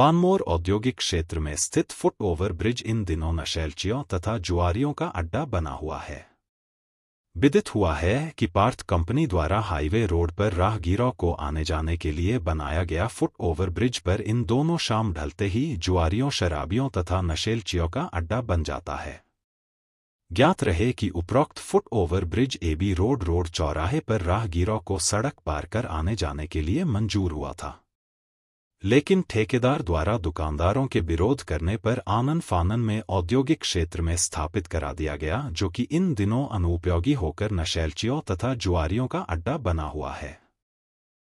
बानमोर औद्योगिक क्षेत्र में स्थित फुट ओवर ब्रिज इन दिनों नशेलचियों तथा जुआरियों का अड्डा बना हुआ है विदित हुआ है कि पार्थ कंपनी द्वारा हाईवे रोड पर राहगीरों को आने जाने के लिए बनाया गया फुट ओवर ब्रिज पर इन दोनों शाम ढलते ही जुआरियों शराबियों तथा नशेलचियों का अड्डा बन जाता है ज्ञात रहे कि उपरोक्त foot over bridge AB road road चौराहे पर राहगीरों को सड़क पार कर आने जाने के लिए मंजूर हुआ था लेकिन ठेकेदार द्वारा दुकानदारों के विरोध करने पर आनन फानन में औद्योगिक क्षेत्र में स्थापित करा दिया गया जो कि इन दिनों अनुपयोगी होकर नशैलचियों तथा जुआरियों का अड्डा बना हुआ है